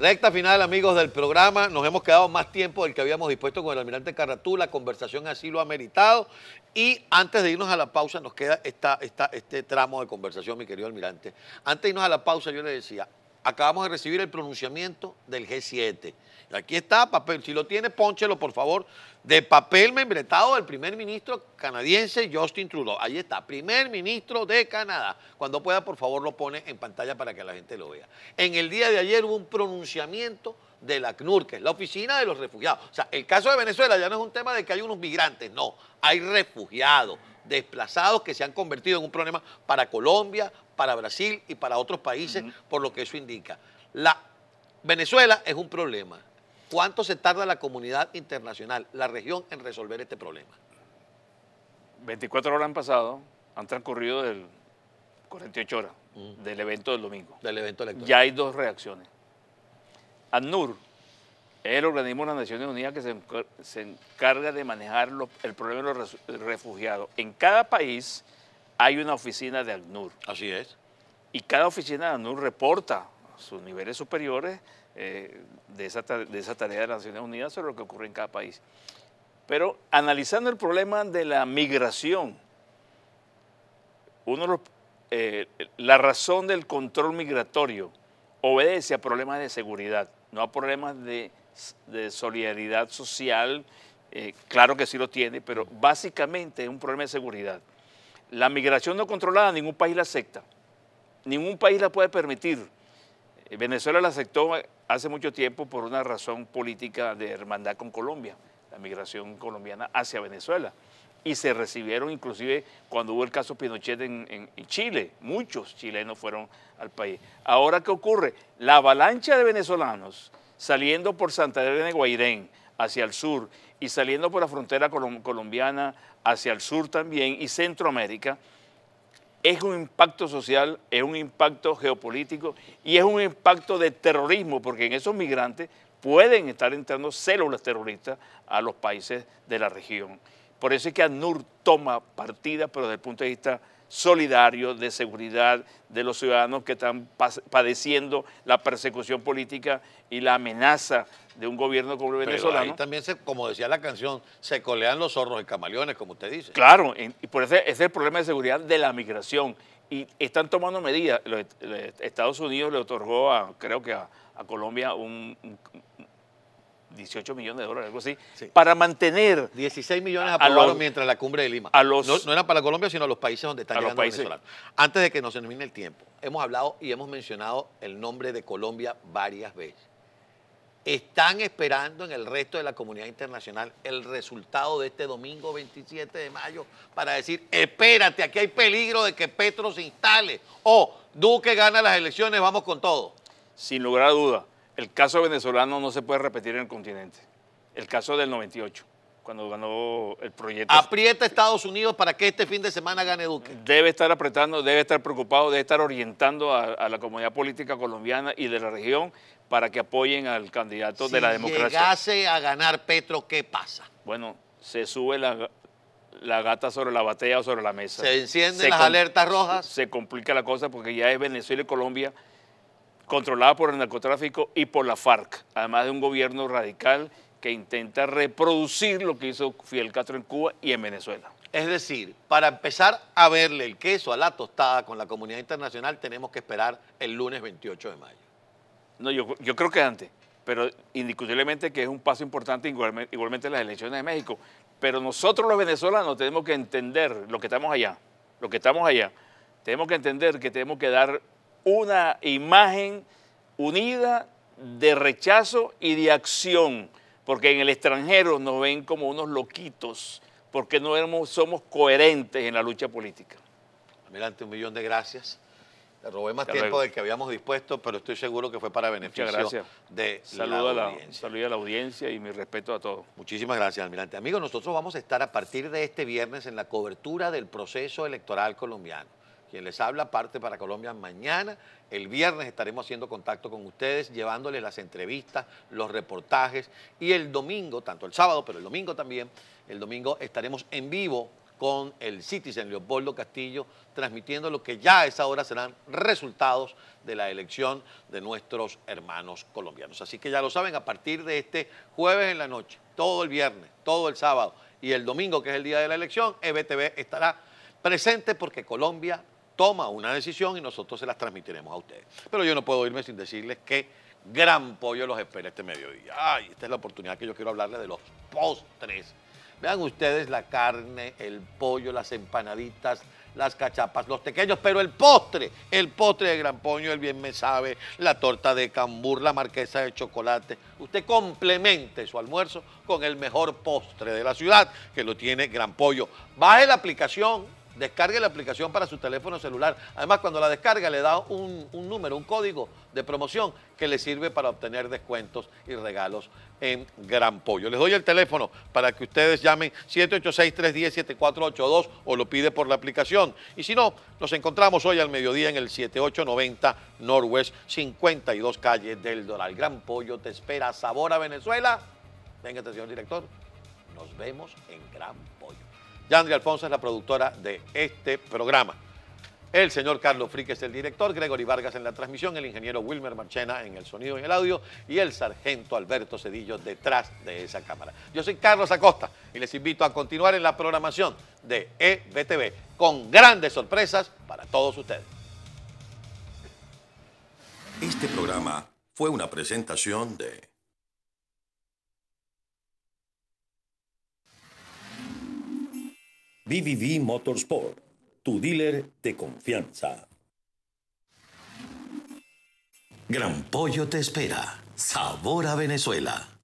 Recta final, amigos del programa. Nos hemos quedado más tiempo del que habíamos dispuesto con el almirante Carratú. La conversación así lo ha meritado. Y antes de irnos a la pausa, nos queda este tramo de conversación, mi querido almirante. Antes de irnos a la pausa, yo le decía, acabamos de recibir el pronunciamiento del G7. Aquí está papel, si lo tiene, ponchelo por favor, de papel membretado del primer ministro canadiense Justin Trudeau. Ahí está, primer ministro de Canadá. Cuando pueda, por favor, lo pone en pantalla para que la gente lo vea. En el día de ayer hubo un pronunciamiento de la CNUR, que es la oficina de los refugiados. O sea, el caso de Venezuela ya no es un tema de que hay unos migrantes, no, hay refugiados desplazados que se han convertido en un problema para Colombia, para Brasil y para otros países, por lo que eso indica. La Venezuela es un problema. ¿Cuánto se tarda la comunidad internacional, la región, en resolver este problema? 24 horas han pasado, han transcurrido del 48 horas del evento del domingo. Del evento electoral. Ya hay dos reacciones. ANUR, es el organismo de las Naciones Unidas que se, encarga de manejar el problema de los refugiados. En cada país hay una oficina de ACNUR. Así es. Y cada oficina de ACNUR reporta sus niveles superiores eh, de, esa, de esa tarea de las Naciones Unidas sobre lo que ocurre en cada país. Pero analizando el problema de la migración, uno eh, la razón del control migratorio obedece a problemas de seguridad, no a problemas de de solidaridad social, eh, claro que sí lo tiene, pero básicamente es un problema de seguridad. La migración no controlada ningún país la acepta, ningún país la puede permitir. Eh, Venezuela la aceptó hace mucho tiempo por una razón política de hermandad con Colombia, la migración colombiana hacia Venezuela. Y se recibieron inclusive cuando hubo el caso Pinochet en, en Chile, muchos chilenos fueron al país. Ahora, ¿qué ocurre? La avalancha de venezolanos saliendo por Santa Elena de Guairén hacia el sur y saliendo por la frontera colombiana hacia el sur también y Centroamérica, es un impacto social, es un impacto geopolítico y es un impacto de terrorismo, porque en esos migrantes pueden estar entrando células terroristas a los países de la región. Por eso es que ANUR toma partida, pero desde el punto de vista solidario de seguridad de los ciudadanos que están padeciendo la persecución política y la amenaza de un gobierno como el Pero venezolano. Ahí también, se, como decía la canción, se colean los zorros y camaleones, como usted dice. Claro, y por eso es el problema de seguridad de la migración. Y están tomando medidas. Estados Unidos le otorgó, a, creo que a, Colombia, un 18 millones de dólares, algo así, para mantener... 16 millones a mientras la cumbre de Lima. A los, no, no, eran para Colombia, sino a los países donde están llegando los Antes de que nos termine el tiempo, hemos hablado y hemos mencionado el nombre de Colombia varias veces. Están esperando en el resto de la comunidad internacional el resultado de este domingo 27 de mayo para decir, espérate, aquí hay peligro de que Petro se instale o Duque gana las elecciones, vamos con todo. Sin lugar a duda. El caso venezolano no se puede repetir en el continente. El caso del 98, cuando ganó el proyecto. Aprieta Estados Unidos para que este fin de semana gane Duque. Debe estar apretando, debe estar preocupado, debe estar orientando a, la comunidad política colombiana y de la región para que apoyen al candidato de la democracia. Si llegase a ganar Petro, ¿qué pasa? Bueno, se sube la, gata sobre la batalla o sobre la mesa. Se encienden las alertas rojas. Se complica la cosa porque ya es Venezuela y Colombia controlada por el narcotráfico y por la FARC, además de un gobierno radical que intenta reproducir lo que hizo Fidel Castro en Cuba y en Venezuela. Es decir, para empezar a verle el queso a la tostada con la comunidad internacional, tenemos que esperar el lunes 28 de mayo. No, yo, creo que antes, pero indiscutiblemente que es un paso importante, igualmente, las elecciones de México. Pero nosotros los venezolanos tenemos que entender lo que estamos allá, lo que estamos allá. Tenemos que entender que tenemos que dar una imagen unida de rechazo y de acción, porque en el extranjero nos ven como unos loquitos, porque no somos coherentes en la lucha política. Almirante, un millón de gracias. Le robé más tiempo del que habíamos dispuesto, pero estoy seguro que fue para beneficio de salud la, audiencia. Saludo a la audiencia y mi respeto a todos. Muchísimas gracias, almirante. Amigos, nosotros vamos a estar a partir de este viernes en la cobertura del proceso electoral colombiano. Quien les habla parte para Colombia mañana. El viernes estaremos haciendo contacto con ustedes, llevándoles las entrevistas, los reportajes y el domingo, tanto el sábado, pero el domingo también, el domingo estaremos en vivo con el Citizen Leopoldo Castillo, transmitiendo lo que ya a esa hora serán resultados de la elección de nuestros hermanos colombianos. Así que ya lo saben, a partir de este jueves en la noche, todo el viernes, todo el sábado y el domingo, que es el día de la elección, EBTV estará presente porque Colombia toma una decisión y nosotros se las transmitiremos a ustedes. Pero yo no puedo irme sin decirles que gran pollo los espera este mediodía. Ay, esta es la oportunidad que yo quiero hablarles de los postres. Vean ustedes la carne, el pollo, las empanaditas, las cachapas, los pequeños, pero el postre, el postre de Gran Pollo, el bien me sabe, la torta de cambur, la marquesa de chocolate. Usted complemente su almuerzo con el mejor postre de la ciudad que lo tiene Gran Pollo. Baje la aplicación, Descargue la aplicación para su teléfono celular. Además, cuando la descarga le da un, número, un código de promoción que le sirve para obtener descuentos y regalos en Gran Pollo. Les doy el teléfono para que ustedes llamen 786-310-7482 o lo pide por la aplicación. Y si no, nos encontramos hoy al mediodía en el 7890 Norwest 52 Calle del Doral. Gran Pollo te espera. Sabor a Venezuela. Venga, señor director. Nos vemos en Gran Pollo. Yandri Alfonso es la productora de este programa. El señor Carlos Frique es el director, Gregory Vargas en la transmisión, el ingeniero Wilmer Marchena en el sonido y el audio y el sargento Alberto Cedillo detrás de esa cámara. Yo soy Carlos Acosta y les invito a continuar en la programación de EBTV con grandes sorpresas para todos ustedes. Este programa fue una presentación de... BBV Motorsport, tu dealer de confianza. Gran Pollo te espera. Sabor a Venezuela.